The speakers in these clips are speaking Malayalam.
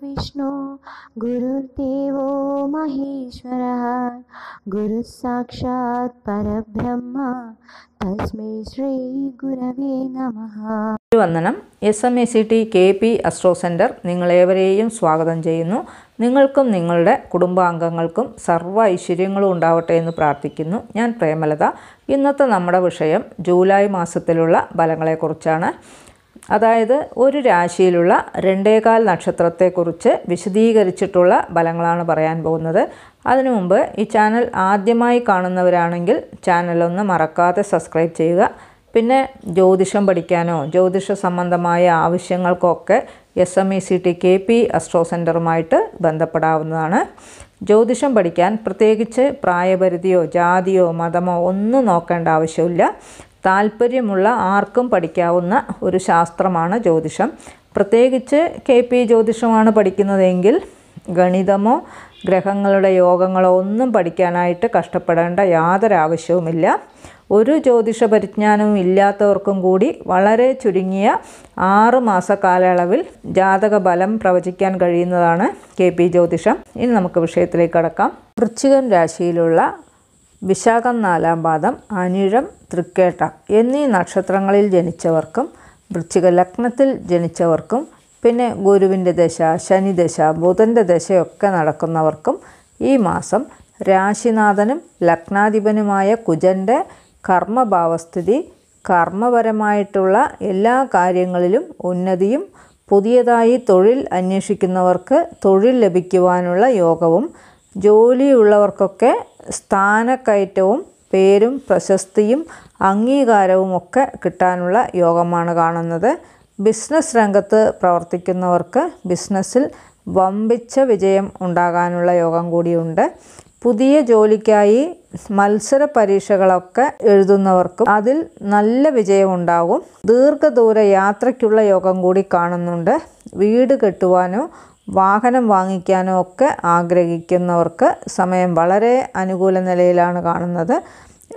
വിഷ്ണു ഗുരു ദേവോ മഹേശ്വര ഗുരു സാക്ഷാത് പരബ്രഹ്മ തസ്മൈ ശ്രീ ഗുരവേ നമ വന്ദനം S M A C T K P astro centre നിങ്ങളേവരെയും സ്വാഗതം ചെയ്യുന്നു നിങ്ങൾക്കും നിങ്ങളുടെ കുടുംബാംഗങ്ങൾക്കും സർവ്വ ഐശ്വര്യങ്ങളും ഉണ്ടാവട്ടെ എന്ന് പ്രാർത്ഥിക്കുന്നു ഞാൻ പ്രേമലത ഇന്നത്തെ നമ്മുടെ വിഷയം ജൂലൈ മാസത്തിലുള്ള ഫലങ്ങളെക്കുറിച്ചാണ് അതായത് ഒരു രാശിയിലുള്ള രണ്ടേകാൽ നക്ഷത്രത്തെക്കുറിച്ച് വിശദീകരിച്ചിട്ടുള്ള ഫലങ്ങളാണ് പറയാൻ പോകുന്നത് അതിനു മുമ്പ് ഈ ചാനൽ ആദ്യമായി കാണുന്നവരാണെങ്കിൽ ചാനലൊന്ന് മറക്കാതെ സബ്സ്ക്രൈബ് ചെയ്യുക പിന്നെ ജ്യോതിഷം പഠിക്കാനോ ജ്യോതിഷ സംബന്ധമായ ആവശ്യങ്ങൾക്കൊക്കെ S M E C T K P astro സെൻറ്ററുമായിട്ട് ബന്ധപ്പെടാവുന്നതാണ് ജ്യോതിഷം പഠിക്കാൻ പ്രത്യേകിച്ച് പ്രായപരിധിയോ ജാതിയോ മതമോ ഒന്നും നോക്കേണ്ട ആവശ്യമില്ല താല്പര്യമുള്ള ആർക്കും പഠിക്കാവുന്ന ഒരു ശാസ്ത്രമാണ് ജ്യോതിഷം പ്രത്യേകിച്ച് കെ പി ജ്യോതിഷമാണ് പഠിക്കുന്നതെങ്കിൽ ഗണിതമോ ഗ്രഹങ്ങളുടെ യോഗങ്ങളോ ഒന്നും പഠിക്കാനായിട്ട് കഷ്ടപ്പെടേണ്ട യാതൊരു ആവശ്യവുമില്ല ഒരു ജ്യോതിഷ പരിജ്ഞാനവും ഇല്ലാത്തവർക്കും കൂടി വളരെ ചുരുങ്ങിയ ആറുമാസ കാലയളവിൽ ജാതക ബലം പ്രവചിക്കാൻ കഴിയുന്നതാണ് കെ പി ജ്യോതിഷം ഇനി നമുക്ക് വിഷയത്തിലേക്ക് കടക്കാം വൃശ്ചികം രാശിയിലുള്ള വിശാഖം നാലാം പാദം അനിഴം തൃക്കേട്ട എന്നീ നക്ഷത്രങ്ങളിൽ ജനിച്ചവർക്കും വൃശ്ചിക ലഗ്നത്തിൽ ജനിച്ചവർക്കും പിന്നെ ഗുരുവിൻ്റെ ദശ ശനിദശ ബുധൻ്റെ ദശയൊക്കെ നടക്കുന്നവർക്കും ഈ മാസം രാശിനാഥനും ലഗ്നാധിപനുമായ കുജൻ്റെ കർമ്മഭാവസ്ഥിതി കർമ്മപരമായിട്ടുള്ള എല്ലാ കാര്യങ്ങളിലും ഉന്നതിയും പുതിയതായി തൊഴിൽ അന്വേഷിക്കുന്നവർക്ക് തൊഴിൽ ലഭിക്കുവാനുള്ള യോഗവും ജോലിയുള്ളവർക്കൊക്കെ സ്ഥാനക്കയറ്റവും പേരും പ്രശസ്തിയും അംഗീകാരവും ഒക്കെ കിട്ടാനുള്ള യോഗമാണ് കാണുന്നത് ബിസിനസ് രംഗത്ത് പ്രവർത്തിക്കുന്നവർക്ക് ബിസിനസ്സിൽ വമ്പിച്ച വിജയം ഉണ്ടാകാനുള്ള യോഗം കൂടിയുണ്ട് പുതിയ ജോലിക്കായി മത്സര പരീക്ഷകളൊക്കെ എഴുതുന്നവർക്കും അതിൽ നല്ല വിജയം ഉണ്ടാകും ദീർഘദൂര യാത്രയ്ക്കുള്ള യോഗം കൂടി കാണുന്നുണ്ട് വീട് കെട്ടുവാനോ വാഹനം വാങ്ങിക്കാനോ ഒക്കെ ആഗ്രഹിക്കുന്നവർക്ക് സമയം വളരെ അനുകൂല നിലയിലാണ് കാണുന്നത്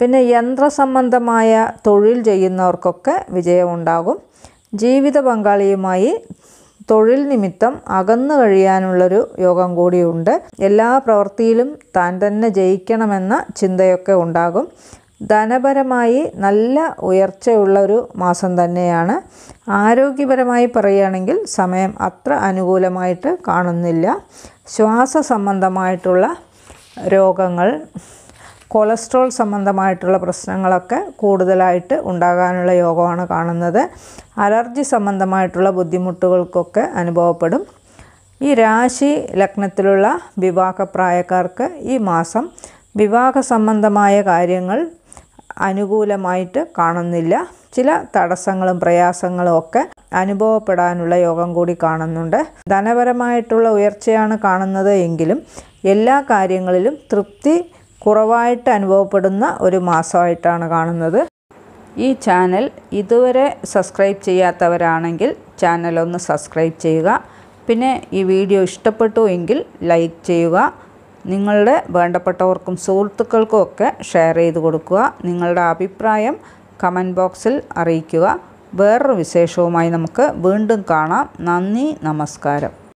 പിന്നെ യന്ത്രസംബന്ധമായ തൊഴിൽ ചെയ്യുന്നവർക്കൊക്കെ വിജയമുണ്ടാകും ജീവിത പങ്കാളിയുമായി തൊഴിൽ നിമിത്തം അകന്നു കഴിയാനുള്ളൊരു യോഗം കൂടിയുണ്ട് എല്ലാ പ്രവൃത്തിയിലും താൻ തന്നെ ജയിക്കണമെന്ന ചിന്തയൊക്കെ ഉണ്ടാകും ധനപരമായി നല്ല ഉയർച്ചയുള്ള ഒരു മാസം തന്നെയാണ് ആരോഗ്യപരമായി പറയുകയാണെങ്കിൽ സമയം അത്ര അനുകൂലമായിട്ട് കാണുന്നില്ല ശ്വാസ സംബന്ധമായിട്ടുള്ള രോഗങ്ങൾ കൊളസ്ട്രോൾ സംബന്ധമായിട്ടുള്ള പ്രശ്നങ്ങളൊക്കെ കൂടുതലായിട്ട് ഉണ്ടാകാനുള്ള യോഗമാണ് കാണുന്നത് അലർജി സംബന്ധമായിട്ടുള്ള ബുദ്ധിമുട്ടുകൾക്കൊക്കെ അനുഭവപ്പെടും ഈ രാശി ലഗ്നത്തിലുള്ള വിവാഹപ്രായക്കാർക്ക് ഈ മാസം വിവാഹ സംബന്ധമായ കാര്യങ്ങൾ അനുകൂലമായിട്ട് കാണുന്നില്ല ചില തടസ്സങ്ങളും പ്രയാസങ്ങളും ഒക്കെ അനുഭവപ്പെടാനുള്ള യോഗം കൂടി കാണുന്നുണ്ട് ധനപരമായിട്ടുള്ള ഉയർച്ചയാണ് കാണുന്നത് എങ്കിലും എല്ലാ കാര്യങ്ങളിലും തൃപ്തി കുറവായിട്ട് അനുഭവപ്പെടുന്ന ഒരു മാസമായിട്ടാണ് കാണുന്നത് ഈ ചാനൽ ഇതുവരെ സബ്സ്ക്രൈബ് ചെയ്യാത്തവരാണെങ്കിൽ ചാനൽ ഒന്ന് സബ്സ്ക്രൈബ് ചെയ്യുക പിന്നെ ഈ വീഡിയോ ഇഷ്ടപ്പെട്ടു എങ്കിൽ ലൈക്ക് ചെയ്യുക നിങ്ങളുടെ വേണ്ടപ്പെട്ടവർക്കും സുഹൃത്തുക്കൾക്കും ഒക്കെ ഷെയർ ചെയ്ത് കൊടുക്കുക നിങ്ങളുടെ അഭിപ്രായം കമൻറ്റ് ബോക്സിൽ അറിയിക്കുക വേറൊരു വിശേഷവുമായി നമുക്ക് വീണ്ടും കാണാം നന്ദി നമസ്കാരം